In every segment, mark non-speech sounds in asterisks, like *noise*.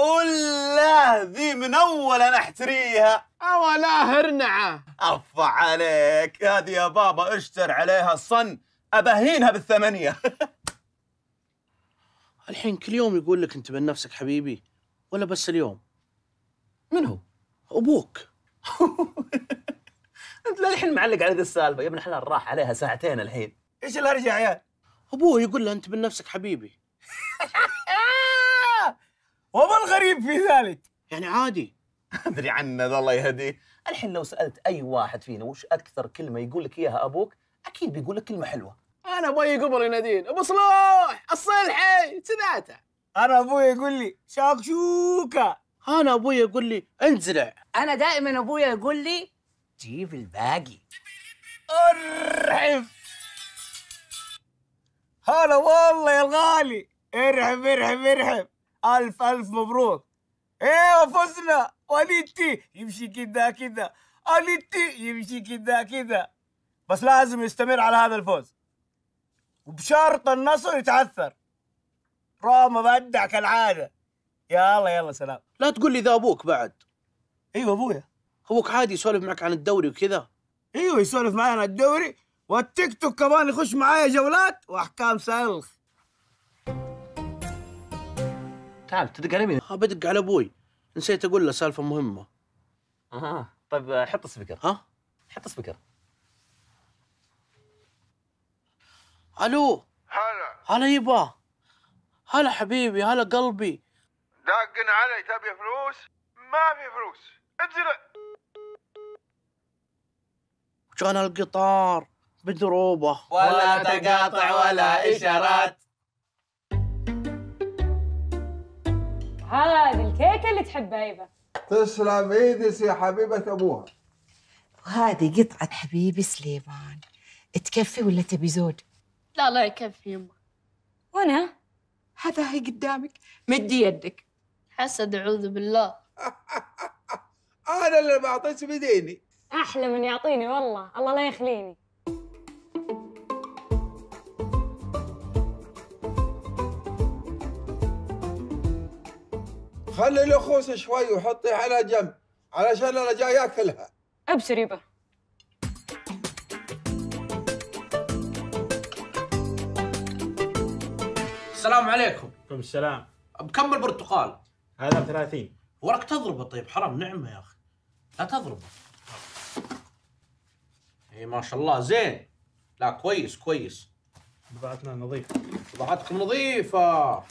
ولا ذي من اول انا احتريها اولا هرنعه افا عليك هذه يا بابا اشتر عليها صن ابهينها بالثمانيه *laughs* الحين كل يوم يقول لك انت نفسك حبيبي ولا بس اليوم من هو ابوك *laughs* انت للحين معلق على ذي السالفه يا ابن الحلال راح عليها ساعتين الحين ايش الهرجه يا عيال ابوه يقول له انت نفسك حبيبي *laughs* وما الغريب في ذلك؟ يعني عادي *laughs* ادري عنه الله يهديه الحين لو سالت اي واحد فينا وش اكثر كلمه يقول لك اياها ابوك اكيد بيقول لك كلمه حلوه انا ابوي قبر ينادين ابو صلوح الصلحي سمعته انا ابوي يقول لي شاكشوكا انا ابوي يقول لي انزرع انا دائما ابوي يقول لي جيب الباقي ارحب هلا والله يا الغالي ارحب ارحب ارحب الف الف مبروك ايوه فزنا وليتي يمشي كده كده وليتي يمشي كده كده بس لازم يستمر على هذا الفوز وبشرط النصر يتعثر روما بدع كالعاده يلا يلا سلام لا تقول لي ذا ابوك بعد ايوه ابويا ابوك عادي يسولف معك عن الدوري وكذا ايوه يسولف معي عن الدوري والتيك توك كمان يخش معايا جولات واحكام سلخ تعال تدق على مين؟ بدق على ابوي نسيت اقول له سالفه مهمه اها طيب حط سبيكر ها حط سبيكر الو هلا هلا يبا هلا حبيبي هلا قلبي داقن علي تبي فلوس ما في فلوس انزل كان القطار بدروبه ولا تقاطع ولا اشارات هذه الكيكه اللي تحبها ايفا تسلم ايدك يا حبيبه ابوها وهذه قطعه حبيبي سليمان تكفي ولا تبي زود لا لا يكفي يما وانا هذا هي قدامك مدي يدك حسد اعوذ بالله *laughs* انا اللي بعطيك بديني احلى من يعطيني والله الله لا يخليني خلي الخوص شوي وحطيه على جنب علشان انا جاي اكلها ابشر يبا السلام عليكم وعليكم السلام بكم البرتقال؟ هذا ب 30 وراك تضربه طيب حرام نعمه يا اخي لا تضربه اي ما شاء الله زين لا كويس كويس بضاعتنا نظيفه بضاعتكم نظيفه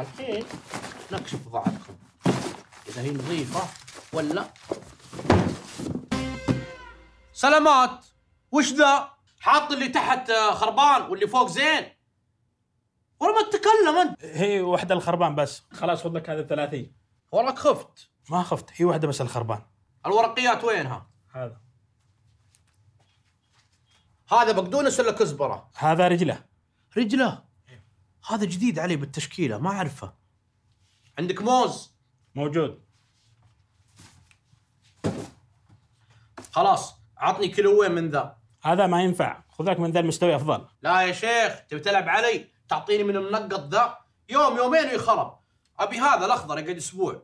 الحين نكشف في بعضكم اذا هي نظيفه ولا سلامات وش ذا حاط اللي تحت آه، خربان واللي فوق زين والله ما تتكلم انت هي واحده الخربان بس خلاص خذ لك هذا الثلاثي وراك خفت ما خفت هي واحده بس الخربان الورقيات وينها هذا هذا بقدونس ولا كزبره هذا رجله رجله هذا جديد علي بالتشكيله ما اعرفه عندك موز موجود خلاص عطني كيلوين من ذا هذا ما ينفع خذك من ذا المستوي افضل لا يا شيخ تبي تلعب علي تعطيني من المنقط ذا يوم يومين ويخرب ابي هذا الاخضر يقعد اسبوع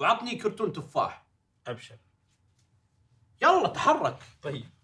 وعطني كرتون تفاح ابشر يلا تحرك طيب